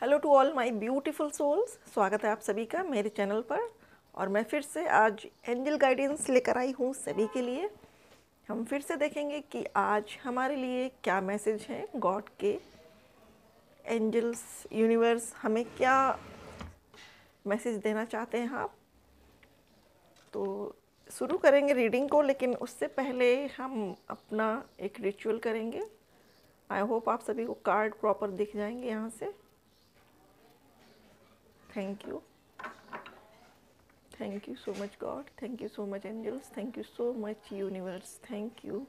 Hello to all my beautiful souls स्वागत है आप सभी का मेरे चैनल पर और मैं फिर से आज एंजल गाइडेंस लेकर आई हूँ सभी के लिए हम फिर से देखेंगे कि आज हमारे लिए क्या मैसेज है गॉड के एंजल्स यूनिवर्स हमें क्या मैसेज देना चाहते हैं आप तो शुरू करेंगे रीडिंग को लेकिन उससे पहले हम अपना एक रिचुअल करेंगे आई होप आप सभी को कार्ड प्रॉपर दिख जाएंगे यहाँ से thank you thank you so much god thank you so much angels thank you so much universe thank you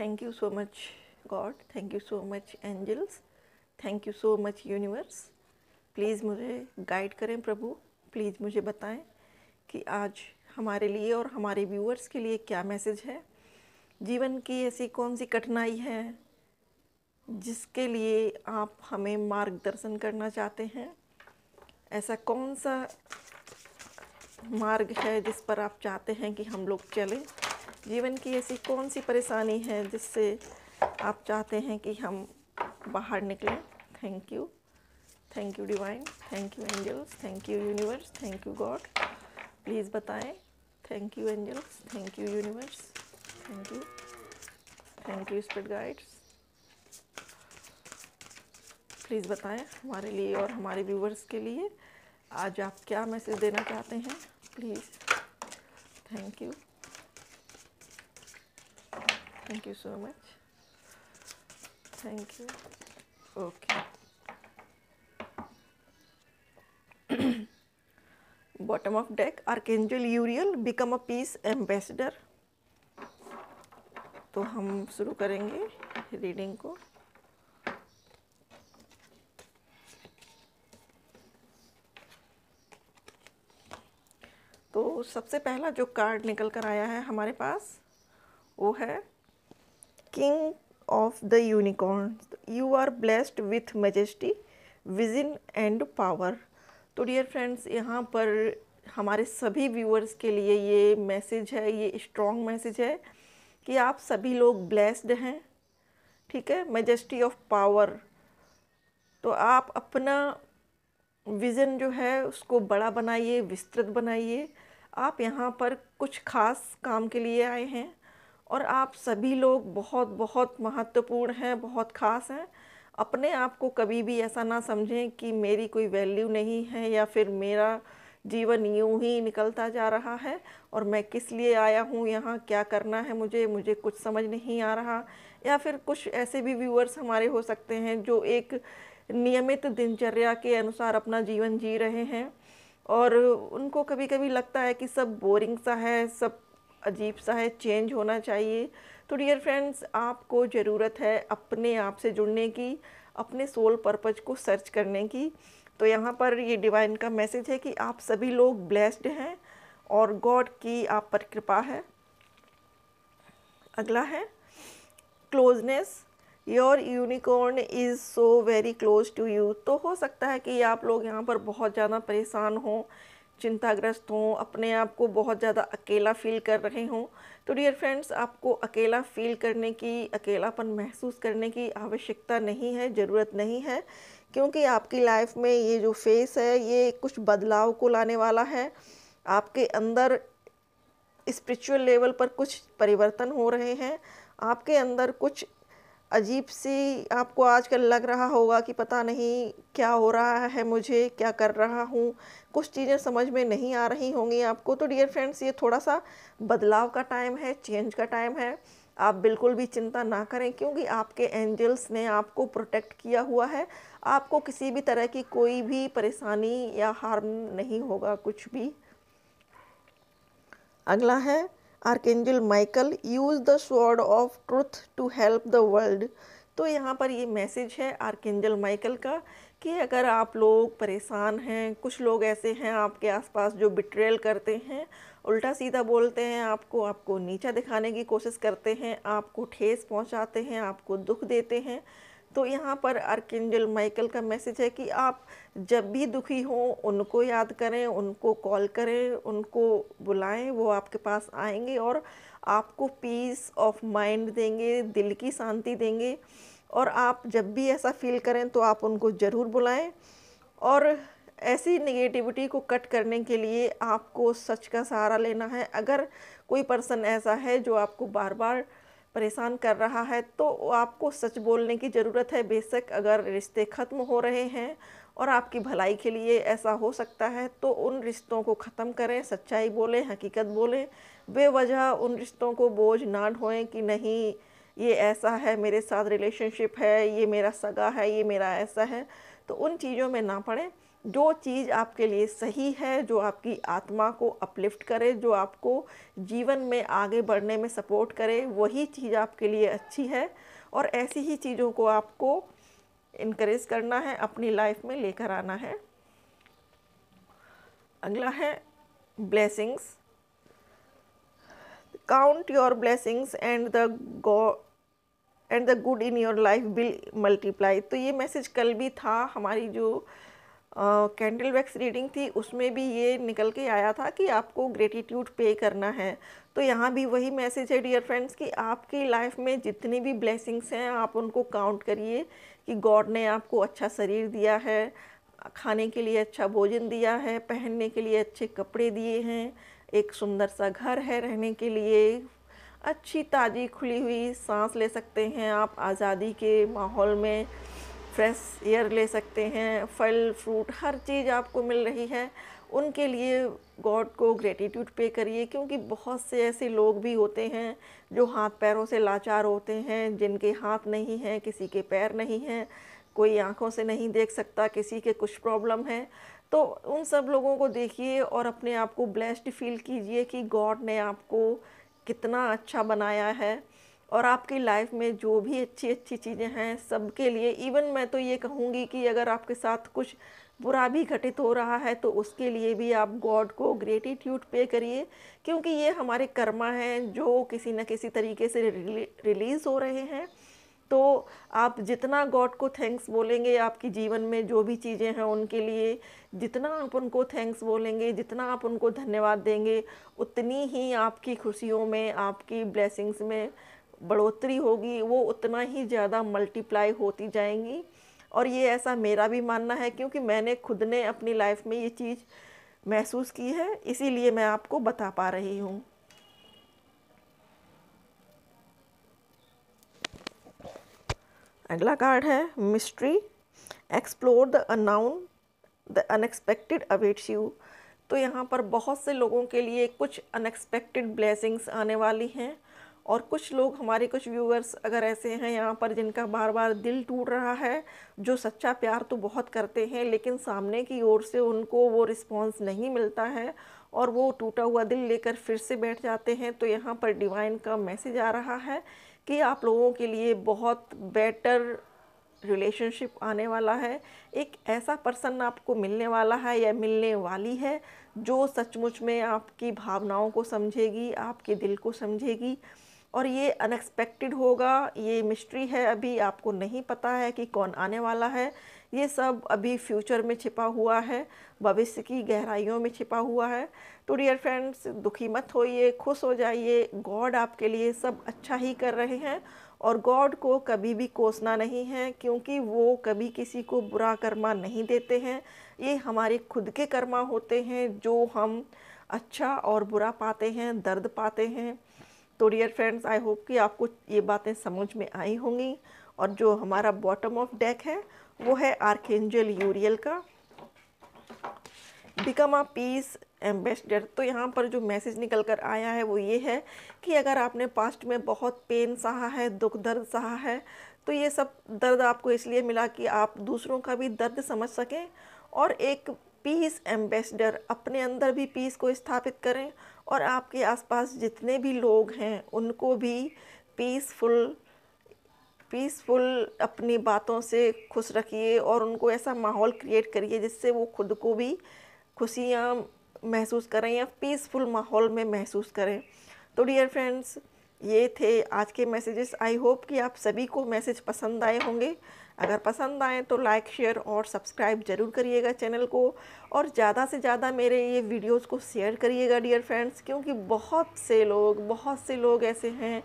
thank you so much God thank you so much angels thank you so much universe please मुझे guide करें प्रभु please मुझे बताएं कि आज हमारे लिए और हमारे व्यूअर्स के लिए क्या मैसेज है जीवन की ऐसी कौन सी कठिनाई है जिसके लिए आप हमें मार्गदर्शन करना चाहते हैं ऐसा कौन सा मार्ग है जिस पर आप चाहते हैं कि हम लोग चलें जीवन की ऐसी कौन सी परेशानी है जिससे आप चाहते हैं कि हम बाहर निकलें thank you thank you divine thank you angels thank you universe thank you God please बताएं thank you angels thank you universe thank you thank you spirit guides please बताएं हमारे लिए और हमारे व्यूवर्स के लिए आज आप क्या मैसेज देना चाहते हैं please thank you thank you so much thank you okay of deck deck archangel Uriel become a peace ambassador तो हम शुरू करेंगे रीडिंग को तो सबसे पहला जो कार्ड निकल कर आया है हमारे पास वो है king of the unicorns. You are blessed with majesty, vision and power. तो डियर फ्रेंड्स यहाँ पर हमारे सभी व्यूअर्स के लिए ये मैसेज है ये स्ट्रॉन्ग मैसेज है कि आप सभी लोग ब्लेस्ड हैं ठीक है मेजेस्टी ऑफ पावर तो आप अपना विज़न जो है उसको बड़ा बनाइए विस्तृत बनाइए आप यहाँ पर कुछ खास काम के लिए आए हैं और आप सभी लोग बहुत बहुत महत्वपूर्ण हैं बहुत ख़ास हैं अपने आप को कभी भी ऐसा ना समझें कि मेरी कोई वैल्यू नहीं है या फिर मेरा जीवन यूं ही निकलता जा रहा है और मैं किस लिए आया हूँ यहाँ क्या करना है मुझे मुझे कुछ समझ नहीं आ रहा या फिर कुछ ऐसे भी व्यूअर्स हमारे हो सकते हैं जो एक नियमित दिनचर्या के अनुसार अपना जीवन जी रहे हैं और उनको कभी कभी लगता है कि सब बोरिंग सा है सब अजीब सा है चेंज होना चाहिए तो डियर फ्रेंड्स आपको ज़रूरत है अपने आप से जुड़ने की अपने सोल पर्पज को सर्च करने की तो यहाँ पर ये डिवाइन का मैसेज है कि आप सभी लोग ब्लेस्ड हैं और गॉड की आप पर कृपा है अगला है closeness your unicorn is so very close to you तो हो सकता है कि आप लोग यहाँ पर बहुत ज़्यादा परेशान हों चिंताग्रस्त हों अपने आप को बहुत ज़्यादा अकेला फील कर रहे हों तो डियर फ्रेंड्स आपको अकेला फील करने की अकेलापन महसूस करने की आवश्यकता नहीं है ज़रूरत नहीं है क्योंकि आपकी लाइफ में ये जो फेस है ये कुछ बदलाव को लाने वाला है आपके अंदर स्पिरिचुअल लेवल पर कुछ परिवर्तन हो रहे हैं आपके अंदर कुछ अजीब सी आपको आजकल लग रहा होगा कि पता नहीं क्या हो रहा है मुझे क्या कर रहा हूँ कुछ चीज़ें समझ में नहीं आ रही होंगी आपको तो डियर फ्रेंड्स ये थोड़ा सा बदलाव का टाइम है चेंज का टाइम है आप बिल्कुल भी चिंता ना करें क्योंकि आपके एंजल्स ने आपको प्रोटेक्ट किया हुआ है आपको किसी भी तरह की कोई भी परेशानी या हार्म नहीं होगा कुछ भी अगला है archangel Michael use the sword of truth to help the world तो यहाँ पर ये मैसेज है आर्केंजल माइकल का कि अगर आप लोग परेशान हैं कुछ लोग ऐसे हैं आपके आसपास जो बिट्रेल करते हैं उल्टा सीधा बोलते हैं आपको आपको नीचा दिखाने की कोशिश करते हैं आपको ठेस पहुंचाते हैं आपको दुख देते हैं तो यहाँ पर अर्किंजल माइकल का मैसेज है कि आप जब भी दुखी हो उनको याद करें उनको कॉल करें उनको बुलाएं वो आपके पास आएंगे और आपको पीस ऑफ माइंड देंगे दिल की शांति देंगे और आप जब भी ऐसा फील करें तो आप उनको ज़रूर बुलाएं और ऐसी निगेटिविटी को कट करने के लिए आपको सच का सहारा लेना है अगर कोई पर्सन ऐसा है जो आपको बार बार परेशान कर रहा है तो आपको सच बोलने की ज़रूरत है बेशक अगर रिश्ते ख़त्म हो रहे हैं और आपकी भलाई के लिए ऐसा हो सकता है तो उन रिश्तों को ख़त्म करें सच्चाई बोलें हकीकत बोलें बेवजह उन रिश्तों को बोझ ना ढोएं कि नहीं ये ऐसा है मेरे साथ रिलेशनशिप है ये मेरा सगा है ये मेरा ऐसा है तो उन चीज़ों में ना पड़ें जो चीज़ आपके लिए सही है जो आपकी आत्मा को अपलिफ्ट करे जो आपको जीवन में आगे बढ़ने में सपोर्ट करे वही चीज़ आपके लिए अच्छी है और ऐसी ही चीज़ों को आपको इनक्रेज करना है अपनी लाइफ में लेकर आना है अगला है blessings count your blessings and the god and the good in your life will multiply तो ये मैसेज कल भी था हमारी जो कैंडल वैक्स रीडिंग थी उसमें भी ये निकल के आया था कि आपको ग्रेटिट्यूड पे करना है तो यहाँ भी वही मैसेज है डियर फ्रेंड्स कि आपकी लाइफ में जितनी भी ब्लेसिंग्स हैं आप उनको काउंट करिए कि गॉड ने आपको अच्छा शरीर दिया है खाने के लिए अच्छा भोजन दिया है पहनने के लिए अच्छे कपड़े दिए हैं एक सुंदर सा घर है रहने के लिए अच्छी ताज़ी खुली हुई सांस ले सकते हैं आप आज़ादी के माहौल में फ्रेश एयर ले सकते हैं फल फ्रूट हर चीज़ आपको मिल रही है उनके लिए गॉड को ग्रेटिट्यूड पे करिए क्योंकि बहुत से ऐसे लोग भी होते हैं जो हाथ पैरों से लाचार होते हैं जिनके हाथ नहीं हैं किसी के पैर नहीं हैं कोई आँखों से नहीं देख सकता किसी के कुछ प्रॉब्लम है तो उन सब लोगों को देखिए और अपने आप को ब्लेस्ड फील कीजिए कि गॉड ने आपको कितना अच्छा बनाया है और आपकी लाइफ में जो भी अच्छी अच्छी चीज़ें हैं सबके लिए इवन मैं तो ये कहूँगी कि अगर आपके साथ कुछ बुरा भी घटित हो रहा है तो उसके लिए भी आप गॉड को ग्रेटिट्यूड पे करिए क्योंकि ये हमारे कर्मा हैं जो किसी न किसी तरीके से रिलीज़ हो रहे हैं तो आप जितना गॉड को थैंक्स बोलेंगे आपकी जीवन में जो भी चीज़ें हैं उनके लिए जितना आप उनको थैंक्स बोलेंगे जितना आप उनको धन्यवाद देंगे उतनी ही आपकी खुशियों में आपकी ब्लेसिंग्स में बढ़ोतरी होगी वो उतना ही ज़्यादा मल्टीप्लाई होती जाएंगी और ये ऐसा मेरा भी मानना है क्योंकि मैंने खुद ने अपनी लाइफ में ये चीज़ महसूस की है इसीलिए मैं आपको बता पा रही हूँ अगला कार्ड है mystery explore the unknown the unexpected awaits you तो यहाँ पर बहुत से लोगों के लिए कुछ अनएक्सपेक्टेड ब्लेसिंग्स आने वाली हैं और कुछ लोग हमारे कुछ व्यूअर्स अगर ऐसे हैं यहाँ पर जिनका बार बार दिल टूट रहा है जो सच्चा प्यार तो बहुत करते हैं लेकिन सामने की ओर से उनको वो रिस्पॉन्स नहीं मिलता है और वो टूटा हुआ दिल लेकर फिर से बैठ जाते हैं तो यहाँ पर डिवाइन का मैसेज आ रहा है कि आप लोगों के लिए बहुत बेटर रिलेशनशिप आने वाला है एक ऐसा पर्सन आपको मिलने वाला है या मिलने वाली है जो सचमुच में आपकी भावनाओं को समझेगी आपके दिल को समझेगी और ये अनएक्सपेक्टेड होगा ये मिस्ट्री है अभी आपको नहीं पता है कि कौन आने वाला है ये सब अभी फ्यूचर में छिपा हुआ है भविष्य की गहराइयों में छिपा हुआ है तो डियर फ्रेंड्स दुखी मत होइए खुश हो जाइए गॉड आपके लिए सब अच्छा ही कर रहे हैं और गॉड को कभी भी कोसना नहीं है क्योंकि वो कभी किसी को बुरा कर्मा नहीं देते हैं ये हमारे खुद के कर्मा होते हैं जो हम अच्छा और बुरा पाते हैं दर्द पाते हैं तो डियर फ्रेंड्स आई होप कि आपको ये बातें समझ में आई होंगी और जो हमारा बॉटम ऑफ डेक है वो है आर्केंजल यूरियल का बिकम आ पीस एम्बेसडर तो यहाँ पर जो मैसेज निकल कर आया है वो ये है कि अगर आपने पास्ट में बहुत पेन सहा है दुख दर्द सहा है तो ये सब दर्द आपको इसलिए मिला कि आप दूसरों का भी दर्द समझ सकें और एक पीस एम्बेसडर अपने अंदर भी पीस को स्थापित करें और आपके आसपास जितने भी लोग हैं उनको भी पीसफुल पीसफुल अपनी बातों से खुश रखिए और उनको ऐसा माहौल क्रिएट करिए जिससे वो खुद को भी खुशियाँ महसूस करें या पीसफुल माहौल में महसूस करें तो डियर फ्रेंड्स ये थे आज के मैसेजेस आई होप कि आप सभी को मैसेज पसंद आए होंगे अगर पसंद आए तो लाइक शेयर और सब्सक्राइब जरूर करिएगा चैनल को और ज़्यादा से ज़्यादा मेरे ये वीडियोस को शेयर करिएगा डियर फ्रेंड्स क्योंकि बहुत से लोग बहुत से लोग ऐसे हैं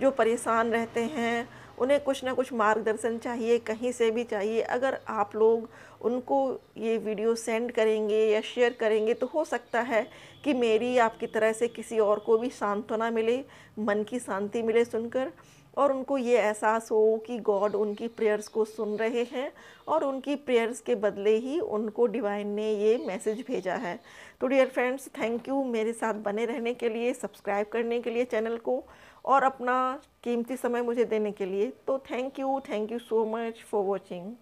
जो परेशान रहते हैं उन्हें कुछ ना कुछ मार्गदर्शन चाहिए कहीं से भी चाहिए अगर आप लोग उनको ये वीडियो सेंड करेंगे या शेयर करेंगे तो हो सकता है कि मेरी आपकी तरह से किसी और को भी सांत्वना मिले मन की शांति मिले सुनकर और उनको ये एहसास हो कि गॉड उनकी प्रेयर्स को सुन रहे हैं और उनकी प्रेयर्स के बदले ही उनको डिवाइन ने ये मैसेज भेजा है तो डियर फ्रेंड्स थैंक यू मेरे साथ बने रहने के लिए सब्सक्राइब करने के लिए चैनल को और अपना कीमती समय मुझे देने के लिए तो thank you thank you so much for watching